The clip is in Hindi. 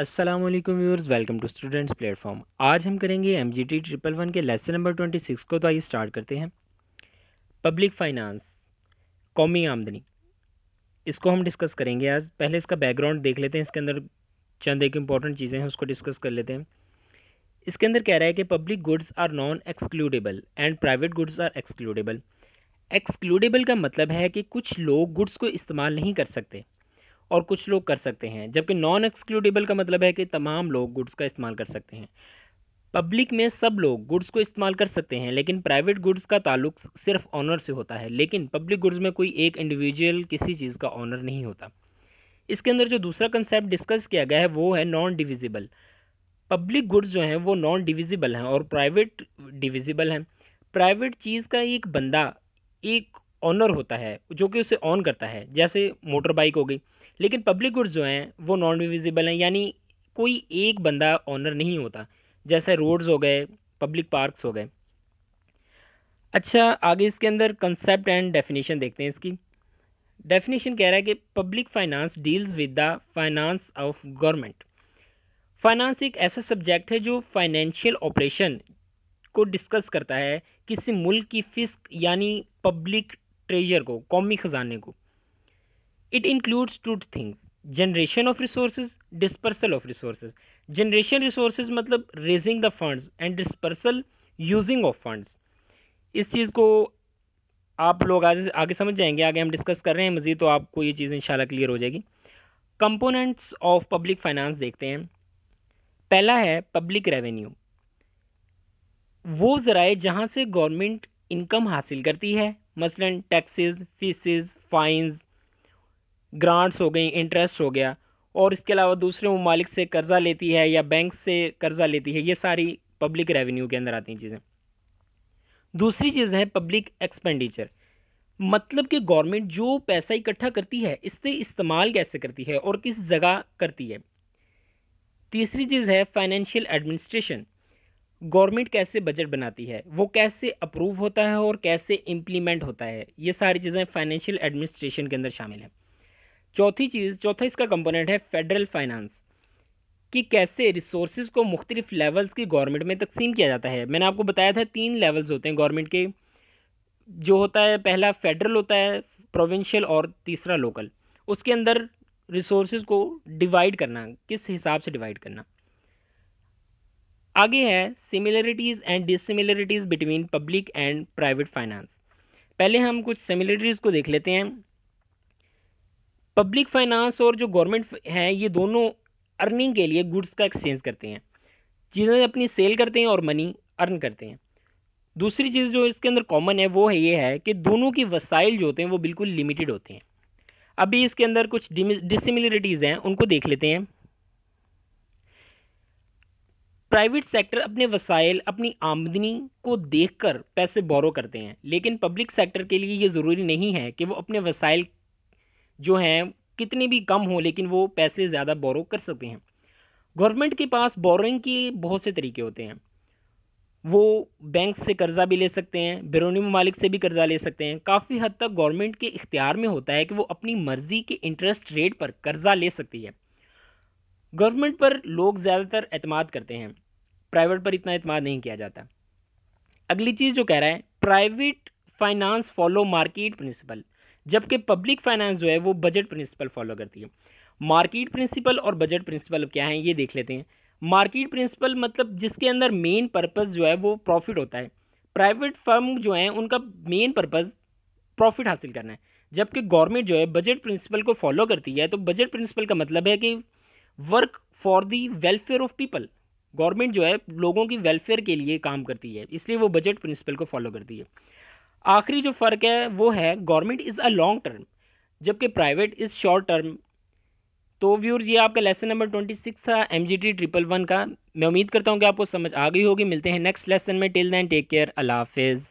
Aslam viewers welcome to students platform आज हम करेंगे M G T triple one के लेसन नंबर ट्वेंटी सिक्स को तो आइए स्टार्ट करते हैं पब्लिक फाइनेंस कौमी आमदनी इसको हम डिस्कस करेंगे आज पहले इसका बैकग्राउंड देख लेते हैं इसके अंदर चंद एक इंपॉर्टेंट चीज़ें हैं उसको डिस्कस कर लेते हैं इसके अंदर कह रहा है कि public goods are non excludable and private goods are excludable excludable का मतलब है कि कुछ लोग गुड्स को इस्तेमाल नहीं कर सकते और कुछ लोग कर सकते हैं जबकि नॉन एक्सक्लूडेबल का मतलब है कि तमाम लोग गुड्स का इस्तेमाल कर सकते हैं पब्लिक में सब लोग गुड्स को इस्तेमाल कर सकते हैं लेकिन प्राइवेट गुड्स का ताल्लुक सिर्फ ऑनर से होता है लेकिन पब्लिक गुड्स में कोई एक इंडिविजुअल किसी चीज़ का ऑनर नहीं होता इसके अंदर जो दूसरा कंसेप्ट डिस्कस किया गया है वो है नॉन डिविजिबल पब्लिक गुड्स जो हैं वो नॉन डिविजिबल हैं और प्राइवेट डिविजिबल हैं प्राइवेट चीज़ का एक बंदा एक ऑनर होता है जो कि उसे ऑन करता है जैसे मोटर बाइक हो गई लेकिन पब्लिक गुड्स जो हैं वो नॉन डिविजिबल हैं यानी कोई एक बंदा ऑनर नहीं होता जैसे रोड्स हो गए पब्लिक पार्क्स हो गए अच्छा आगे इसके अंदर कंसेप्ट एंड डेफिनेशन देखते हैं इसकी डेफिनेशन कह रहा है कि public finance deals with the finance of government finance एक ऐसा सब्जेक्ट है जो फाइनेंशियल ऑपरेशन को डिस्कस करता है किसी मुल्क की फिस्क यानी पब्लिक ट्रेजर को कौमी ख़जाने को it includes two things generation of resources dispersal of resource generation resources मतलब raising the fund and dispersal using of funds इस चीज़ को आप लोग आज आगे समझ जाएंगे आगे हम डिस्कस कर रहे हैं मज़ीद तो आपको ये चीज़ इंशाल्लाह क्लियर हो जाएगी कंपोनेंट्स ऑफ पब्लिक फाइनेंस देखते हैं पहला है पब्लिक रेवेन्यू वो ज़राए जहाँ से गवर्नमेंट इनकम हासिल करती है मसलन टैक्सेस फीसेस फाइंस ग्रांट्स हो गई इंटरेस्ट हो गया और इसके अलावा दूसरे ममालिक से कर्ज़ा लेती है या बैंक से कर्ज़ा लेती है ये सारी पब्लिक रेवेन्यू के अंदर आती हैं चीज़ें दूसरी चीज़ है पब्लिक एक्सपेंडिचर मतलब कि गवर्नमेंट जो पैसा इकट्ठा करती है इससे इस्तेमाल कैसे करती है और किस जगह करती है तीसरी चीज़ है फाइनेंशियल एडमिनिस्ट्रेशन गवर्नमेंट कैसे बजट बनाती है वो कैसे अप्रूव होता है और कैसे इम्प्लीमेंट होता है ये सारी चीज़ें फाइनेंशियल एडमिनिस्ट्रेशन के अंदर शामिल हैं चौथी चीज़ चौथा इसका कंपोनेंट है फेडरल फाइनेंस कि कैसे रिसोर्स को मुख्तलिफ़ लेवल्स की गवर्नमेंट में तकसीम किया जाता है मैंने आपको बताया था तीन लेवल्स होते हैं गवर्नमेंट के जो होता है पहला फेडरल होता है प्रोविंशियल और तीसरा लोकल उसके अंदर रिसोर्स को डिवाइड करना किस हिसाब से डिवाइड करना आगे है similarities and dissimilarities between public and private finance पहले हम कुछ सिमिलरिटीज़ को देख लेते हैं पब्लिक फाइनेंस और जो गवर्नमेंट हैं ये दोनों अर्निंग के लिए गुड्स का एक्सचेंज करते हैं चीज़ें अपनी सेल करते हैं और मनी अर्न करते हैं दूसरी चीज़ जो इसके अंदर कॉमन है वो है ये है कि दोनों की वसाइल जो होते हैं वो बिल्कुल लिमिटेड होते हैं अभी इसके अंदर कुछ डिसिमिलरिटीज़ हैं उनको देख लेते हैं प्राइवेट सेक्टर अपने वसाइल अपनी आमदनी को देखकर पैसे बोरो करते हैं लेकिन पब्लिक सेक्टर के लिए ये ज़रूरी नहीं है कि वो अपने वसाइल जो हैं कितने भी कम हो लेकिन वो पैसे ज़्यादा बोरो कर सकते हैं गवर्नमेंट के पास बोरोइंग के बहुत से तरीके होते हैं वो बैंक से कर्ज़ा भी ले सकते हैं बैरूनी ममालिक से भी कर्ज़ा ले सकते हैं काफ़ी हद तक गवर्नमेंट के इख्तियार में होता है कि वो अपनी मर्ज़ी के इंटरेस्ट रेट पर कर्ज़ा ले सकती है गवर्नमेंट पर लोग ज़्यादातर अतमाद करते हैं प्राइवेट पर इतना अतमाद नहीं किया जाता अगली चीज़ जो कह रहा है private finance follow market principle जबकि पब्लिक फाइनेंस जो है वो बजट प्रिंसिपल फॉलो करती है मार्केट प्रिंसिपल और बजट प्रिंसिपल क्या है ये देख लेते हैं मार्केट प्रिंसिपल मतलब जिसके अंदर मेन पर्पज़ जो है वो प्रॉफिट होता है प्राइवेट फर्म जो है उनका मेन पर्पज़ प्रॉफिट हासिल करना है जबकि गवर्नमेंट जो है बजट प्रिंसिपल को फॉलो करती है तो बजट प्रिंसिपल का मतलब है कि work for the welfare of people government जो है लोगों की वेलफेयर के लिए काम करती है इसलिए वो बजट प्रिंसिपल को फॉलो करती है आखिरी जो फ़र्क है वो है government is a long term जबकि प्राइवेट इज़ शॉर्ट टर्म तो व्यूर्स ये आपका लेसन नंबर ट्वेंटी सिक्स था M G T triple one का मैं उम्मीद करता हूँ कि आपको समझ आ गई होगी मिलते हैं नेक्स्ट लेसन में टिल दैन टेक केयर अल्लाह हाफिज़